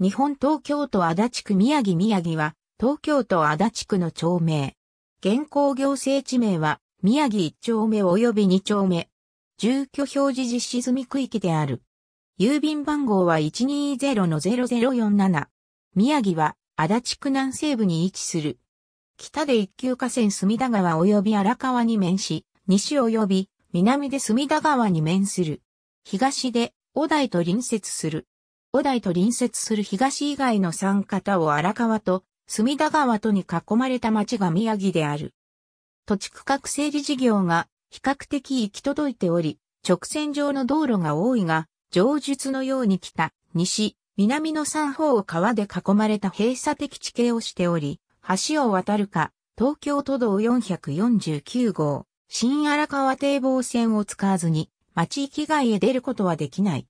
日本東京都足立区宮城宮城は、東京都足立区の町名。現行行政地名は、宮城1丁目及び2丁目。住居表示実施済み区域である。郵便番号は120-0047。宮城は、足立区南西部に位置する。北で一級河川隅田川及び荒川に面し、西及び南で隅田川に面する。東で、小台と隣接する。小台と隣接する東以外の三方を荒川と隅田川とに囲まれた町が宮城である。土地区画整理事業が比較的行き届いており、直線上の道路が多いが、上述のように北、西、南の三方を川で囲まれた閉鎖的地形をしており、橋を渡るか、東京都道449号、新荒川堤防線を使わずに、町域外へ出ることはできない。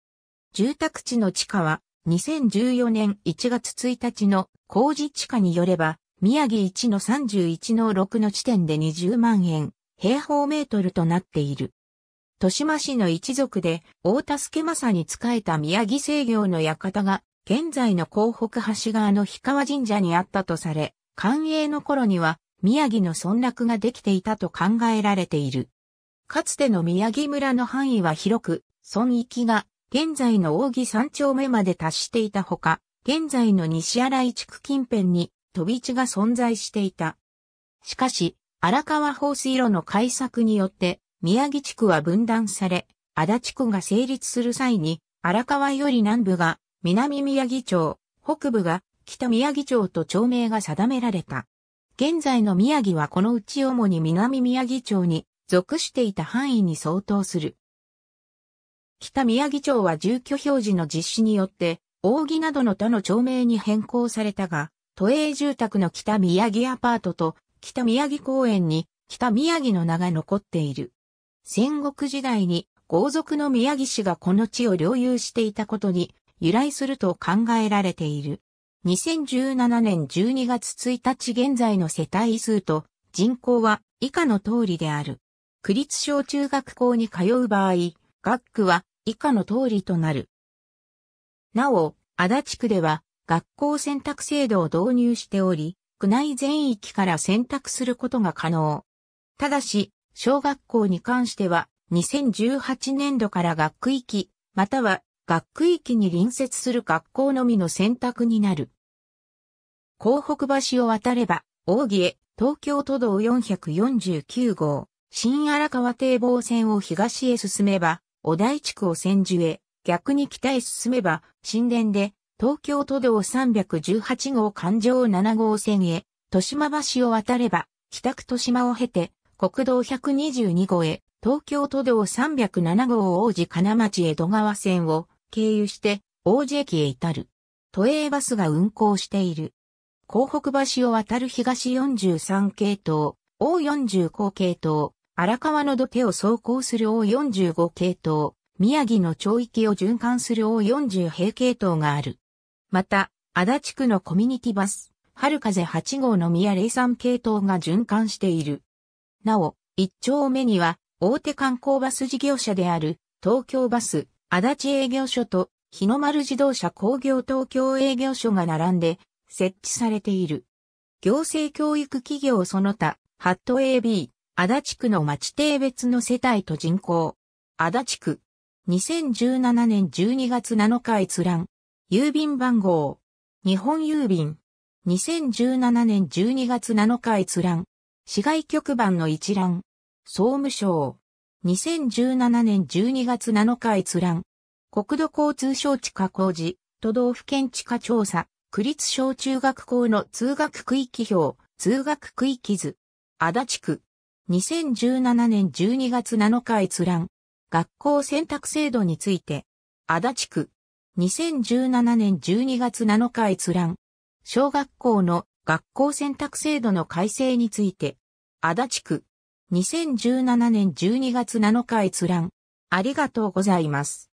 住宅地の地価は、2014年1月1日の工事地価によれば、宮城1の31の6の地点で20万円、平方メートルとなっている。豊島市の一族で、大助政に仕えた宮城制業の館が、現在の広北橋側の氷川神社にあったとされ、官営の頃には、宮城の村落ができていたと考えられている。かつての宮城村の範囲は広く、村域が現在の扇三丁目まで達していたほか、現在の西新井地区近辺に飛び地が存在していた。しかし、荒川放水路の開削によって、宮城地区は分断され、足立区が成立する際に、荒川より南部が南宮城町、北部が北宮城町と町名が定められた。現在の宮城はこのうち主に南宮城町に属していた範囲に相当する。北宮城町は住居表示の実施によって、扇などの他の町名に変更されたが、都営住宅の北宮城アパートと北宮城公園に北宮城の名が残っている。戦国時代に豪族の宮城氏がこの地を領有していたことに由来すると考えられている。2017年12月1日現在の世帯数と人口は以下の通りである。区立小中学校に通う場合、学区は以下の通りとなる。なお、足立区では学校選択制度を導入しており、区内全域から選択することが可能。ただし、小学校に関しては、2018年度から学区域、または学区域に隣接する学校のみの選択になる。港北橋を渡れば、大木へ、東京都道449号、新荒川堤防線を東へ進めば、小台地区を千住へ、逆に北へ進めば、神殿で、東京都道318号環状7号線へ、豊島橋を渡れば、北区豊島を経て、国道122号へ、東京都道307号王子金町江戸川線を経由して、王子駅へ至る。都営バスが運行している。港北橋を渡る東43系統、O45 系統、荒川の土手を走行する O45 系統、宮城の町域を循環する O40 平系統がある。また、足立区のコミュニティバス、春風8号の宮03系統が循環している。なお、一丁目には、大手観光バス事業者である、東京バス、足立営業所と、日の丸自動車工業東京営業所が並んで、設置されている。行政教育企業その他、ハット AB、足立区の町定別の世帯と人口。足立区。2017年12月7日閲覧。郵便番号。日本郵便。2017年12月7日閲覧。市外局番の一覧。総務省。2017年12月7日閲覧。国土交通省地下工事、都道府県地下調査、区立小中学校の通学区域表、通学区域図。足立区。2017年12月7日閲覧。学校選択制度について。足立区。2017年12月7日閲覧。小学校の学校選択制度の改正について。足立区。2017年12月7日閲覧。ありがとうございます。